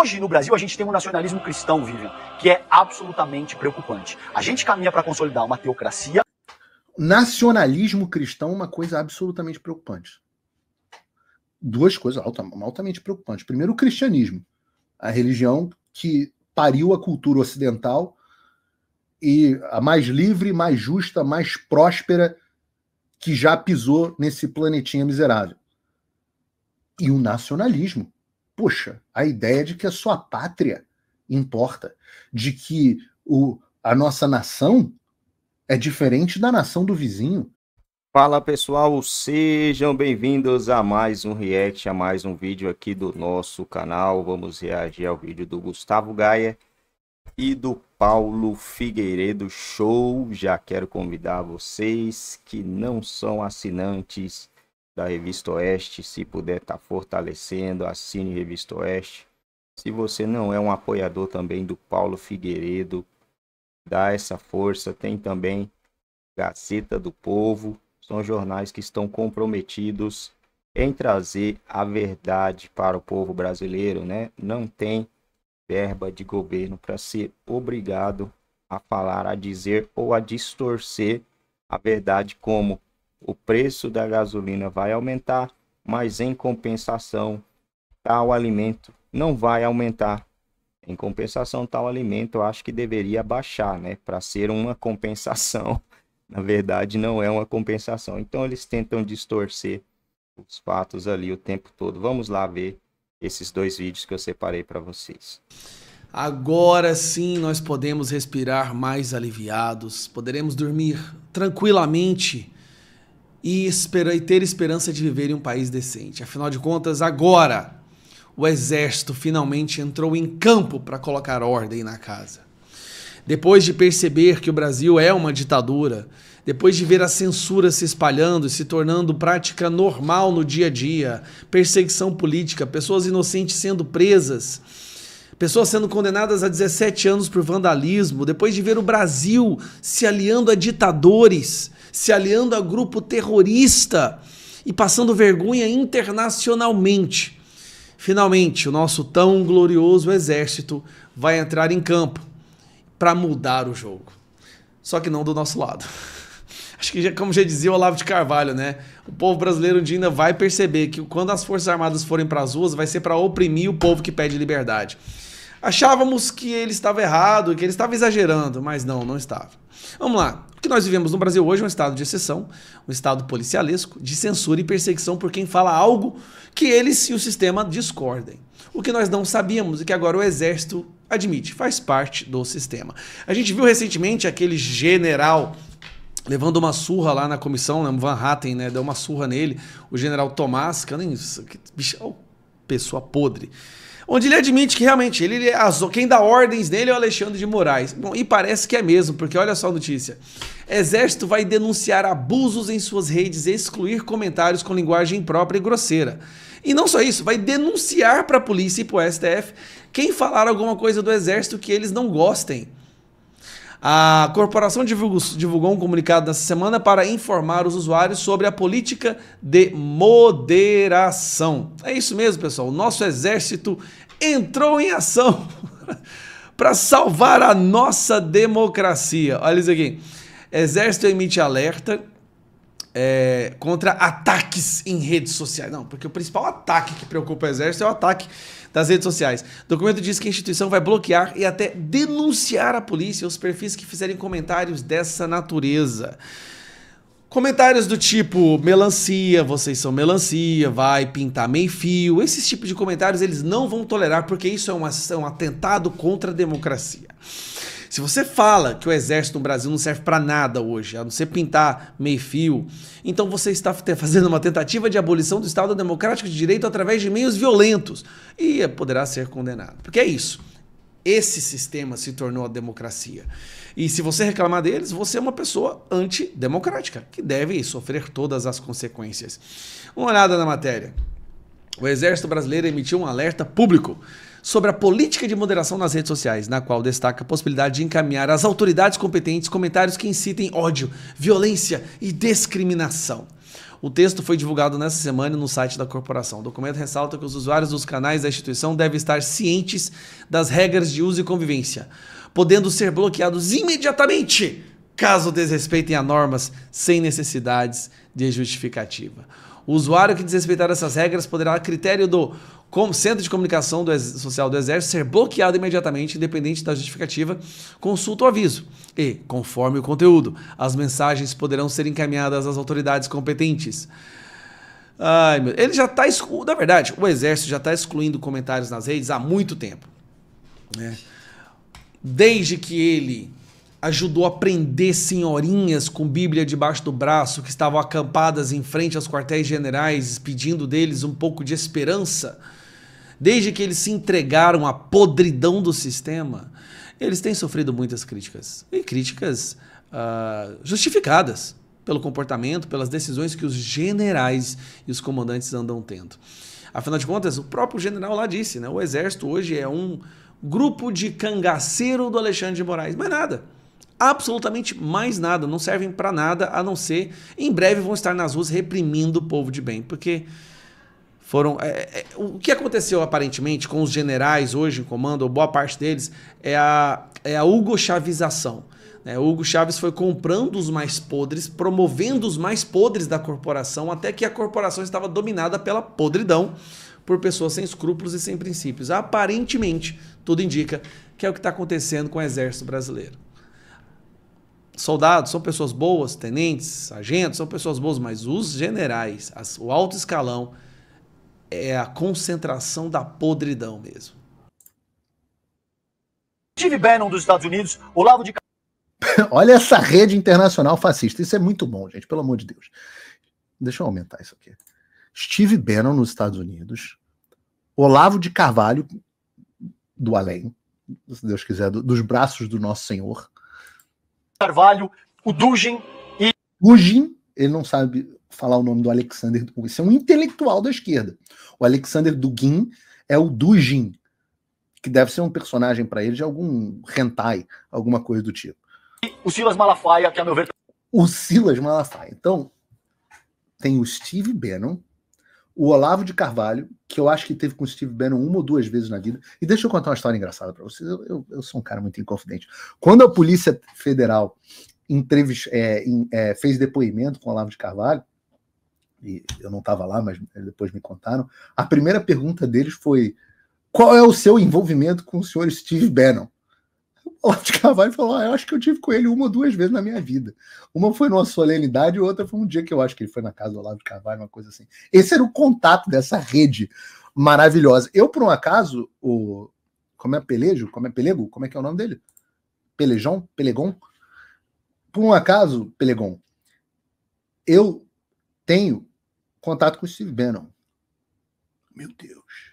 Hoje, no Brasil, a gente tem um nacionalismo cristão, Vivian, que é absolutamente preocupante. A gente caminha para consolidar uma teocracia. Nacionalismo cristão é uma coisa absolutamente preocupante. Duas coisas altamente preocupantes. Primeiro, o cristianismo, a religião que pariu a cultura ocidental e a mais livre, mais justa, mais próspera que já pisou nesse planetinha miserável. E o nacionalismo, Puxa, a ideia de que a sua pátria importa, de que o, a nossa nação é diferente da nação do vizinho. Fala pessoal, sejam bem-vindos a mais um react, a mais um vídeo aqui do nosso canal. Vamos reagir ao vídeo do Gustavo Gaia e do Paulo Figueiredo Show. Já quero convidar vocês que não são assinantes da Revista Oeste. Se puder estar tá fortalecendo, assine Revista Oeste. Se você não é um apoiador também do Paulo Figueiredo, dá essa força. Tem também Gazeta do Povo. São jornais que estão comprometidos em trazer a verdade para o povo brasileiro, né? Não tem verba de governo para ser obrigado a falar, a dizer ou a distorcer a verdade como o preço da gasolina vai aumentar, mas em compensação, tal alimento não vai aumentar. Em compensação, tal alimento eu acho que deveria baixar, né? Para ser uma compensação. Na verdade, não é uma compensação. Então, eles tentam distorcer os fatos ali o tempo todo. Vamos lá ver esses dois vídeos que eu separei para vocês. Agora sim nós podemos respirar mais aliviados, poderemos dormir tranquilamente e, espera, e ter esperança de viver em um país decente. Afinal de contas, agora o exército finalmente entrou em campo para colocar ordem na casa. Depois de perceber que o Brasil é uma ditadura, depois de ver a censura se espalhando e se tornando prática normal no dia a dia, perseguição política, pessoas inocentes sendo presas, Pessoas sendo condenadas a 17 anos por vandalismo, depois de ver o Brasil se aliando a ditadores, se aliando a grupo terrorista e passando vergonha internacionalmente. Finalmente, o nosso tão glorioso exército vai entrar em campo para mudar o jogo. Só que não do nosso lado. Acho que, já, como já dizia o Olavo de Carvalho, né? O povo brasileiro um dia ainda vai perceber que quando as Forças Armadas forem para as ruas, vai ser para oprimir o povo que pede liberdade. Achávamos que ele estava errado, que ele estava exagerando, mas não, não estava. Vamos lá. O que nós vivemos no Brasil hoje é um estado de exceção, um estado policialesco, de censura e perseguição por quem fala algo que eles e o sistema discordem. O que nós não sabíamos e é que agora o exército admite, faz parte do sistema. A gente viu recentemente aquele general levando uma surra lá na comissão, né? Van Hatten, né? Deu uma surra nele, o general Tomás, que eu nem. Que, bicho, é pessoa podre onde ele admite que realmente ele, ele é quem dá ordens nele é o Alexandre de Moraes. Bom, e parece que é mesmo, porque olha só a notícia. Exército vai denunciar abusos em suas redes e excluir comentários com linguagem imprópria e grosseira. E não só isso, vai denunciar para a polícia e para o STF quem falar alguma coisa do exército que eles não gostem. A corporação divulgou um comunicado nesta semana para informar os usuários sobre a política de moderação. É isso mesmo, pessoal. O nosso exército entrou em ação para salvar a nossa democracia. Olha isso aqui. Exército emite alerta é, contra ataques em redes sociais. Não, porque o principal ataque que preocupa o exército é o ataque das redes sociais. O documento diz que a instituição vai bloquear e até denunciar à polícia os perfis que fizerem comentários dessa natureza. Comentários do tipo melancia, vocês são melancia, vai pintar meio fio. Esses tipos de comentários eles não vão tolerar porque isso é um, é um atentado contra a democracia. Se você fala que o exército no Brasil não serve para nada hoje, a não ser pintar meio-fio, então você está fazendo uma tentativa de abolição do Estado Democrático de Direito através de meios violentos e poderá ser condenado. Porque é isso. Esse sistema se tornou a democracia. E se você reclamar deles, você é uma pessoa antidemocrática, que deve sofrer todas as consequências. Uma olhada na matéria. O Exército Brasileiro emitiu um alerta público sobre a política de moderação nas redes sociais, na qual destaca a possibilidade de encaminhar às autoridades competentes comentários que incitem ódio, violência e discriminação. O texto foi divulgado nesta semana no site da corporação. O documento ressalta que os usuários dos canais da instituição devem estar cientes das regras de uso e convivência, podendo ser bloqueados imediatamente caso desrespeitem as normas sem necessidades de justificativa. O usuário que desrespeitar essas regras poderá, a critério do como Centro de Comunicação do Social do Exército ser bloqueado imediatamente, independente da justificativa, consulta o aviso. E, conforme o conteúdo, as mensagens poderão ser encaminhadas às autoridades competentes. Ai, meu, ele já está excluindo. Na verdade, o Exército já está excluindo comentários nas redes há muito tempo. Né? Desde que ele ajudou a prender senhorinhas com Bíblia debaixo do braço que estavam acampadas em frente aos quartéis generais, pedindo deles um pouco de esperança desde que eles se entregaram à podridão do sistema, eles têm sofrido muitas críticas. E críticas uh, justificadas pelo comportamento, pelas decisões que os generais e os comandantes andam tendo. Afinal de contas, o próprio general lá disse, né? O exército hoje é um grupo de cangaceiro do Alexandre de Moraes. Mas nada. Absolutamente mais nada. Não servem para nada, a não ser em breve vão estar nas ruas reprimindo o povo de bem. Porque foram. É, é, o que aconteceu aparentemente com os generais hoje em comando, ou boa parte deles, é a, é a Hugo Chavização. É, Hugo Chaves foi comprando os mais podres, promovendo os mais podres da corporação, até que a corporação estava dominada pela podridão por pessoas sem escrúpulos e sem princípios. Aparentemente, tudo indica que é o que está acontecendo com o exército brasileiro. Soldados são pessoas boas, tenentes, sargentos são pessoas boas, mas os generais, as, o alto escalão, é a concentração da podridão mesmo. Steve Bannon dos Estados Unidos, Olavo de Olha essa rede internacional fascista. Isso é muito bom, gente, pelo amor de Deus. Deixa eu aumentar isso aqui. Steve Bannon nos Estados Unidos, Olavo de Carvalho do além, se Deus quiser, do, dos braços do nosso Senhor. Carvalho, o Dugin e Dugin ele não sabe falar o nome do Alexander Dugin. Isso é um intelectual da esquerda. O Alexander Dugin é o Dugin, que deve ser um personagem para ele de algum hentai, alguma coisa do tipo. O Silas Malafaia, que a é meu ver. O Silas Malafaia. Então, tem o Steve Bannon, o Olavo de Carvalho, que eu acho que teve com o Steve Bannon uma ou duas vezes na vida. E deixa eu contar uma história engraçada para vocês. Eu, eu, eu, sou um cara muito inconfidente. Quando a Polícia Federal entrevist, é, em, é, fez depoimento com o Olavo de Carvalho, e eu não estava lá, mas depois me contaram. A primeira pergunta deles foi: qual é o seu envolvimento com o senhor Steve Bannon? O Olavo de Carvalho falou: ah, eu acho que eu tive com ele uma ou duas vezes na minha vida. Uma foi numa solenidade e outra foi um dia que eu acho que ele foi na casa do Olavo de Carvalho, uma coisa assim. Esse era o contato dessa rede maravilhosa. Eu, por um acaso, o. Como é Pelejo? Como é Pelego? Como é que é o nome dele? Pelejão? Pelegon? por um acaso, Pelegon, eu tenho contato com o Steve Bannon. Meu Deus.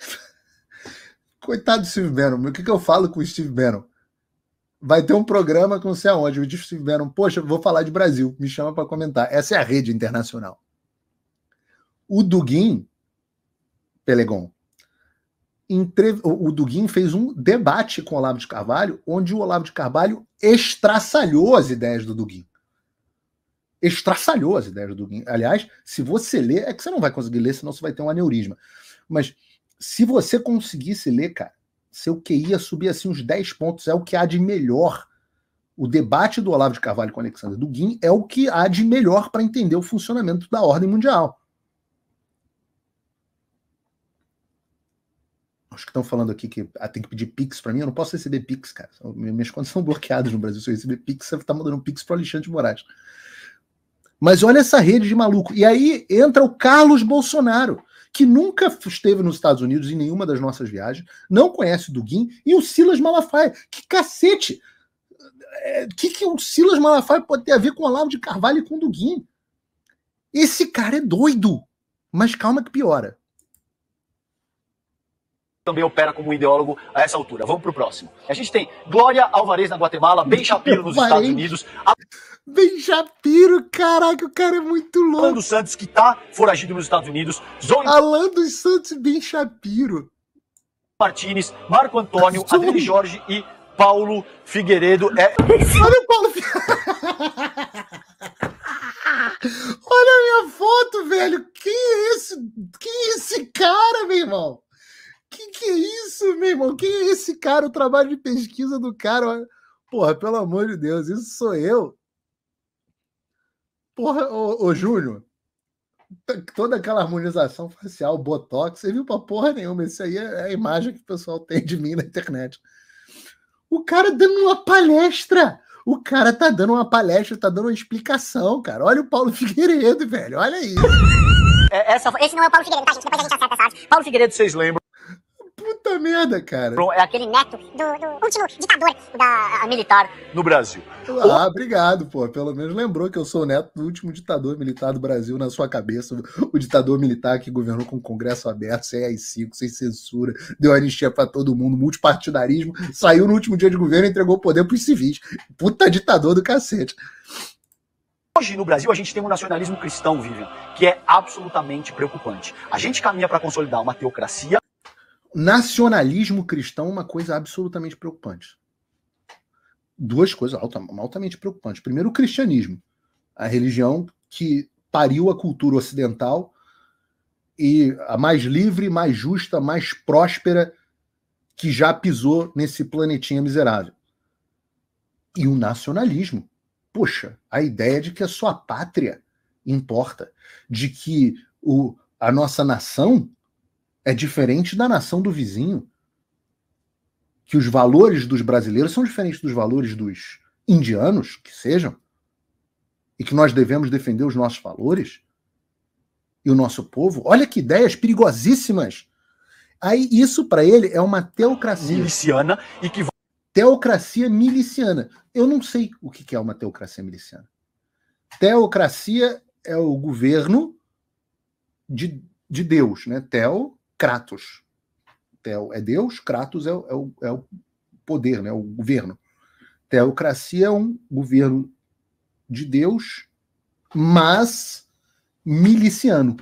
Coitado do Steve Bannon. O que, que eu falo com o Steve Bannon? Vai ter um programa com não sei aonde. O Steve Bannon, poxa, vou falar de Brasil. Me chama para comentar. Essa é a rede internacional. O Dugin, Pelegon, o Duguin fez um debate com o Olavo de Carvalho, onde o Olavo de Carvalho estraçalhou as ideias do Duguin. Estraçalhou as ideias do Duguin. Aliás, se você ler, é que você não vai conseguir ler, senão você vai ter um aneurisma. Mas se você conseguisse ler, cara, seu QI ia subir assim uns 10 pontos, é o que há de melhor. O debate do Olavo de Carvalho com Alexandre Duguin é o que há de melhor para entender o funcionamento da ordem mundial. Os que estão falando aqui que ah, tem que pedir Pix para mim, eu não posso receber Pix, cara. Minhas contas são bloqueadas no Brasil. Se eu receber Pix, você tá mandando um Pix pro Alexandre de Moraes. Mas olha essa rede de maluco. E aí entra o Carlos Bolsonaro, que nunca esteve nos Estados Unidos em nenhuma das nossas viagens, não conhece o Duguin, e o Silas Malafaia. Que cacete! O é, que, que o Silas Malafaia pode ter a ver com o Lava de Carvalho e com o Duguin? Esse cara é doido. Mas calma que piora também opera como ideólogo a essa altura. Vamos para o próximo. A gente tem Glória Alvarez na Guatemala, Ben Shapiro nos Estados Unidos. A... Ben Shapiro, caraca, o cara é muito louco. Alan dos Santos, que está foragido nos Estados Unidos. Zoe... Alan dos Santos e Ben Shapiro. Martinez, Marco Antônio, Zoe... Adriano Jorge e Paulo Figueiredo. É... Olha o Paulo Olha a minha foto, velho. Quem é esse, quem é esse cara, meu irmão? Que que é isso, meu irmão? Quem é esse cara? O trabalho de pesquisa do cara. Porra, pelo amor de Deus, isso sou eu. Porra, ô, ô Júnior, toda aquela harmonização facial, botox, você viu pra porra nenhuma. Isso aí é, é a imagem que o pessoal tem de mim na internet. O cara dando uma palestra. O cara tá dando uma palestra, tá dando uma explicação, cara. Olha o Paulo Figueiredo, velho. Olha isso. É, essa... Esse não é o Paulo Figueiredo, tá, gente? Depois a gente acerta essa arte. Paulo Figueiredo, vocês lembram? Puta merda, cara. É aquele neto do, do último ditador da, militar no Brasil. Ah, o... obrigado, pô. Pelo menos lembrou que eu sou neto do último ditador militar do Brasil na sua cabeça. O ditador militar que governou com o Congresso aberto, sem AI-5, sem censura, deu anistia para todo mundo, multipartidarismo, saiu no último dia de governo e entregou o poder pros civis. Puta ditador do cacete. Hoje no Brasil a gente tem um nacionalismo cristão, Vivian, que é absolutamente preocupante. A gente caminha para consolidar uma teocracia nacionalismo cristão é uma coisa absolutamente preocupante. Duas coisas altamente preocupantes. Primeiro, o cristianismo, a religião que pariu a cultura ocidental e a mais livre, mais justa, mais próspera que já pisou nesse planetinha miserável. E o nacionalismo. Poxa, a ideia de que a sua pátria importa, de que o, a nossa nação é diferente da nação do vizinho. Que os valores dos brasileiros são diferentes dos valores dos indianos, que sejam, e que nós devemos defender os nossos valores e o nosso povo. Olha que ideias perigosíssimas. Aí isso para ele é uma teocracia miliciana e que teocracia miliciana. Eu não sei o que é uma teocracia miliciana. Teocracia é o governo de, de Deus, né? Teo Kratos. é Deus, Kratos é, é, o, é o poder, né, o governo. Teocracia é um governo de Deus, mas miliciano.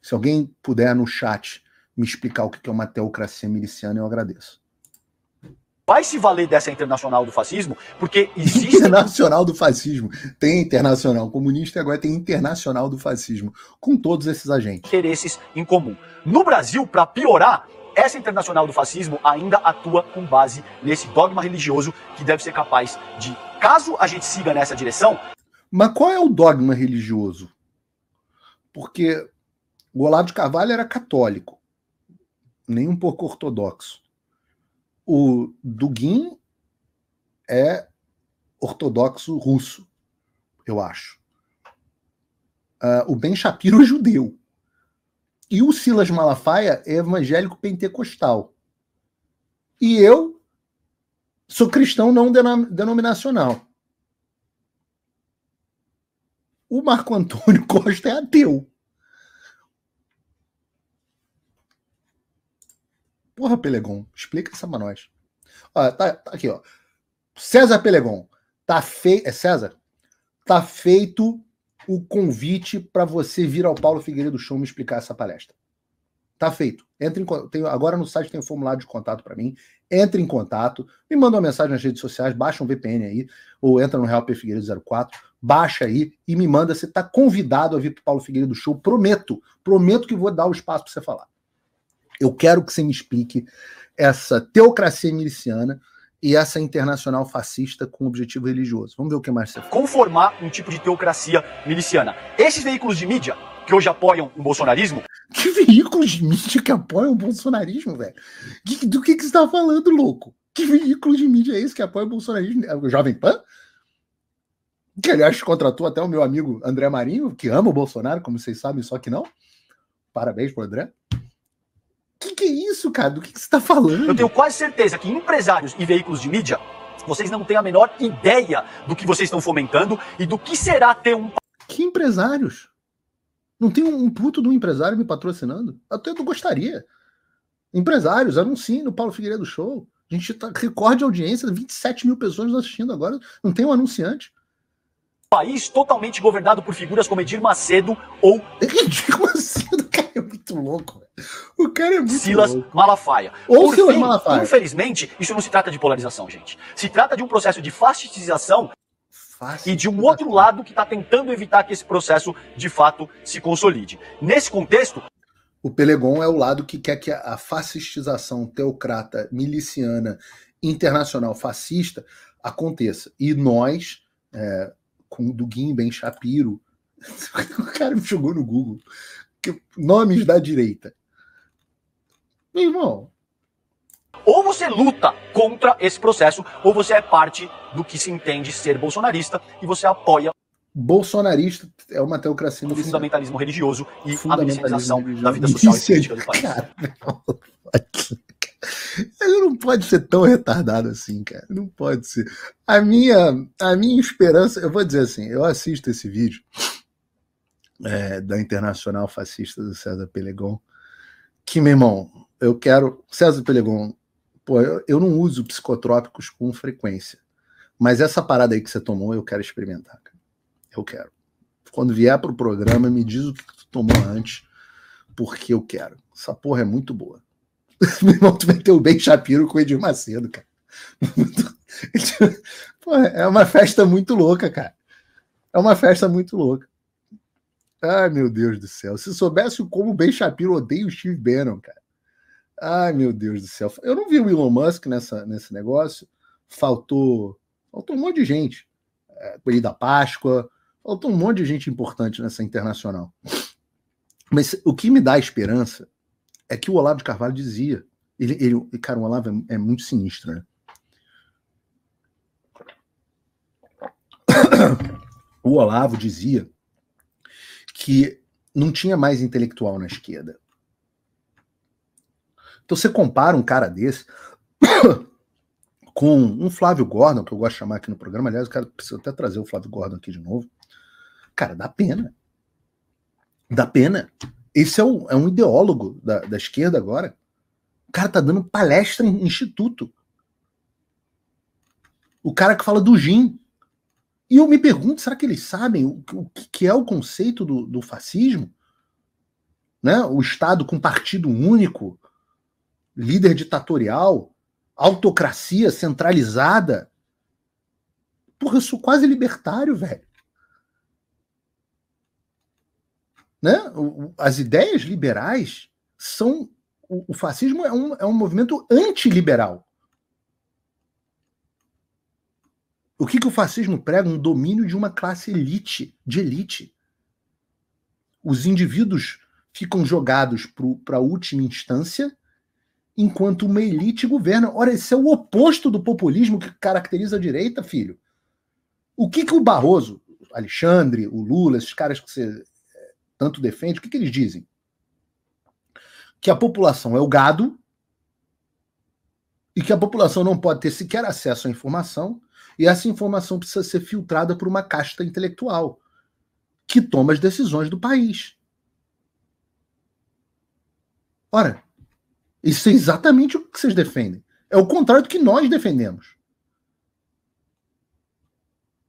Se alguém puder no chat me explicar o que é uma teocracia miliciana, eu agradeço vai se valer dessa internacional do fascismo, porque existe. Internacional do fascismo. Tem internacional comunista e agora tem internacional do fascismo, com todos esses agentes. Interesses em comum. No Brasil, para piorar, essa internacional do fascismo ainda atua com base nesse dogma religioso que deve ser capaz de, caso a gente siga nessa direção. Mas qual é o dogma religioso? Porque Olavo de Carvalho era católico, nem um pouco ortodoxo o Dugin é ortodoxo russo, eu acho. Uh, o Ben Shapiro é judeu. E o Silas Malafaia é evangélico pentecostal. E eu sou cristão não denominacional. O Marco Antônio Costa é ateu. Porra, Pelegon, explica essa pra nós. Olha, tá, tá aqui, ó. César Pelegon, tá feito. É César? Tá feito o convite para você vir ao Paulo Figueiredo Show me explicar essa palestra. Tá feito. Entre em, tem, agora no site tem um formulário de contato para mim. Entre em contato, me manda uma mensagem nas redes sociais, baixa um VPN aí, ou entra no Real P Figueiredo 04, baixa aí e me manda. Você tá convidado a vir pro Paulo Figueiredo Show. Prometo, prometo que vou dar o espaço para você falar. Eu quero que você me explique essa teocracia miliciana e essa internacional fascista com objetivo religioso. Vamos ver o que mais você Conformar um tipo de teocracia miliciana. Esses veículos de mídia que hoje apoiam o bolsonarismo. Que veículos de mídia que apoiam o bolsonarismo, velho? Do que, que você está falando, louco? Que veículo de mídia é esse que apoia o bolsonarismo? É o Jovem Pan? Que, aliás, contratou até o meu amigo André Marinho, que ama o Bolsonaro, como vocês sabem, só que não. Parabéns pro André que é isso, cara? Do que, que você está falando? Eu tenho quase certeza que empresários e veículos de mídia, vocês não têm a menor ideia do que vocês estão fomentando e do que será ter um. Que empresários? Não tem um puto de um empresário me patrocinando? Até eu gostaria. Empresários, anuncie no Paulo Figueiredo Show. A gente tá recorde de audiência, 27 mil pessoas assistindo agora. Não tem um anunciante. País totalmente governado por figuras como Edir Macedo ou. Edir Macedo, cara muito louco. O cara é muito Silas louco. Malafaia. Ou Por Silas fim, Malafaia. Infelizmente, isso não se trata de polarização, gente. Se trata de um processo de fascistização e de um outro lado que está tentando evitar que esse processo de fato se consolide. Nesse contexto. O Pelegon é o lado que quer que a fascistização teocrata, miliciana, internacional fascista aconteça. E nós, é, com o Duguin Ben Shapiro, o cara me jogou no Google que nomes da direita. Meu irmão. Ou você luta contra esse processo, ou você é parte do que se entende ser bolsonarista e você apoia. Bolsonarista é uma teocracia do fundamentalismo religioso e fundamentalização a da vida social Isso é e política do país. Cara, Ele não pode ser tão retardado assim, cara. Não pode ser. A minha, a minha esperança, eu vou dizer assim, eu assisto esse vídeo é, da Internacional Fascista do César Pelegon, que, meu irmão, eu quero. César Pelegon, pô, eu, eu não uso psicotrópicos com frequência, mas essa parada aí que você tomou, eu quero experimentar, Eu quero. Quando vier pro programa, me diz o que tu tomou antes, porque eu quero. Essa porra é muito boa. meu irmão, tu vai ter o Ben Shapiro com o Edir Macedo, cara. é uma festa muito louca, cara. É uma festa muito louca. Ai, meu Deus do céu. Se soubesse como o Ben Shapiro odeia o Steve Bannon, cara. Ai, meu Deus do céu. Eu não vi o Elon Musk nessa, nesse negócio. Faltou, faltou um monte de gente. É, da Páscoa. Faltou um monte de gente importante nessa internacional. Mas o que me dá esperança é que o Olavo de Carvalho dizia. Ele, ele cara, o Olavo é, é muito sinistro, né? O Olavo dizia que não tinha mais intelectual na esquerda. Então você compara um cara desse com um Flávio Gordon, que eu gosto de chamar aqui no programa, aliás, o cara precisa até trazer o Flávio Gordon aqui de novo. Cara, dá pena. Dá pena. Esse é um, é um ideólogo da, da esquerda agora. O cara tá dando palestra em instituto. O cara que fala do GIM. E eu me pergunto, será que eles sabem o, o que é o conceito do, do fascismo? Né? O Estado com partido único, líder ditatorial, autocracia centralizada. Porra, eu sou quase libertário, velho. Né? As ideias liberais são. O, o fascismo é um, é um movimento antiliberal. O que, que o fascismo prega? Um domínio de uma classe elite, de elite. Os indivíduos ficam jogados para a última instância, enquanto uma elite governa. Ora, esse é o oposto do populismo que caracteriza a direita, filho. O que, que o Barroso, Alexandre, o Lula, esses caras que você eh, tanto defende, o que, que eles dizem? Que a população é o gado e que a população não pode ter sequer acesso à informação e essa informação precisa ser filtrada por uma casta intelectual que toma as decisões do país. Ora, isso é exatamente o que vocês defendem. É o contrário do que nós defendemos.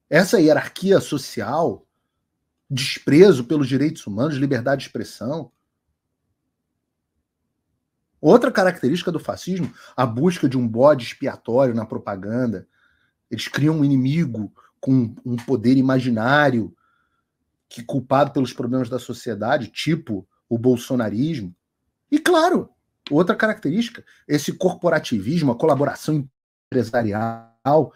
Essa hierarquia social, desprezo pelos direitos humanos, liberdade de expressão. Outra característica do fascismo, a busca de um bode expiatório na propaganda, eles criam um inimigo com um poder imaginário que é culpado pelos problemas da sociedade, tipo o bolsonarismo. E claro, outra característica, esse corporativismo, a colaboração empresarial,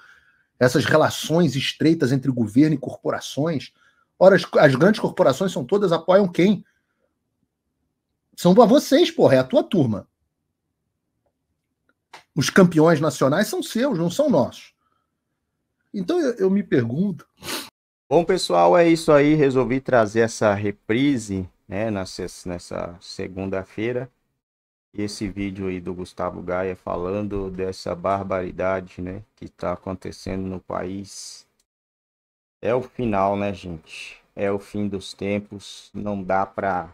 essas relações estreitas entre governo e corporações. Ora, as, as grandes corporações são todas apoiam quem? São para vocês, porra, é a tua turma. Os campeões nacionais são seus, não são nossos. Então eu, eu me pergunto. Bom, pessoal, é isso aí. Resolvi trazer essa reprise né, nessa, nessa segunda-feira. Esse vídeo aí do Gustavo Gaia falando dessa barbaridade né, que está acontecendo no país. É o final, né, gente? É o fim dos tempos. Não dá para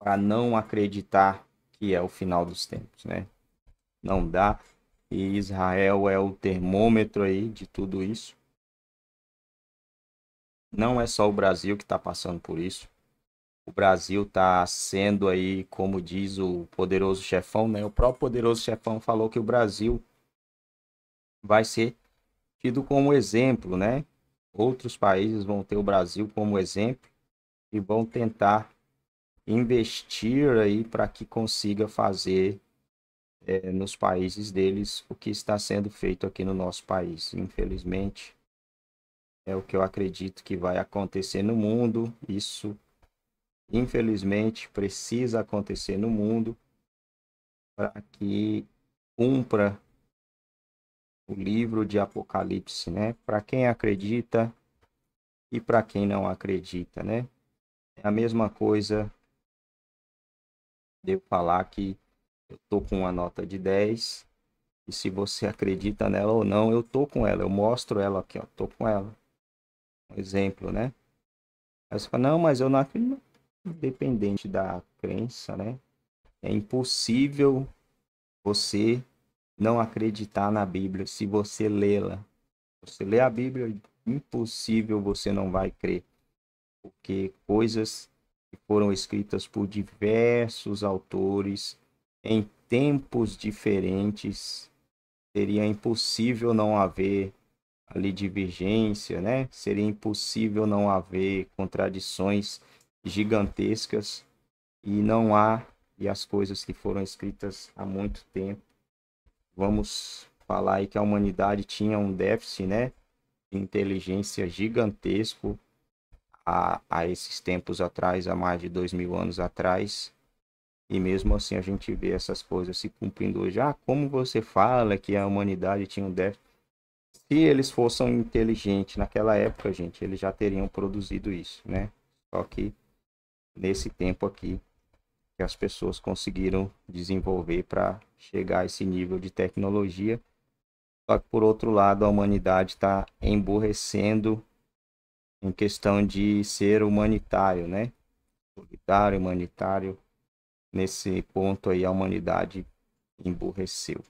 para não acreditar que é o final dos tempos, né? Não dá. E Israel é o termômetro aí de tudo isso. Não é só o Brasil que está passando por isso. O Brasil está sendo aí, como diz o poderoso chefão, né? O próprio poderoso chefão falou que o Brasil vai ser tido como exemplo, né? Outros países vão ter o Brasil como exemplo e vão tentar investir aí para que consiga fazer é, nos países deles o que está sendo feito aqui no nosso país. Infelizmente, é o que eu acredito que vai acontecer no mundo. Isso, infelizmente, precisa acontecer no mundo para que cumpra o livro de Apocalipse, né? Para quem acredita e para quem não acredita, né? É a mesma coisa de eu falar que eu tô com uma nota de 10. E se você acredita nela ou não, eu tô com ela. Eu mostro ela aqui, ó. Tô com ela. Um exemplo, né? Aí você fala, não, mas eu não acredito. Independente da crença, né? É impossível você não acreditar na Bíblia se você lê-la. Você lê a Bíblia, impossível você não vai crer. Porque coisas que foram escritas por diversos autores em tempos diferentes, seria impossível não haver ali divergência, né? Seria impossível não haver contradições gigantescas e não há e as coisas que foram escritas há muito tempo. Vamos falar aí que a humanidade tinha um déficit, né, de inteligência gigantesco a, a esses tempos atrás, há mais de dois mil anos atrás e mesmo assim a gente vê essas coisas se cumprindo hoje. Ah, como você fala que a humanidade tinha um déficit? Se eles fossem inteligentes naquela época, gente, eles já teriam produzido isso, né? Só que nesse tempo aqui que as pessoas conseguiram desenvolver para chegar a esse nível de tecnologia. Só que por outro lado, a humanidade está emborrecendo em questão de ser humanitário, né? Solidário, humanitário, Nesse ponto aí a humanidade emburreceu.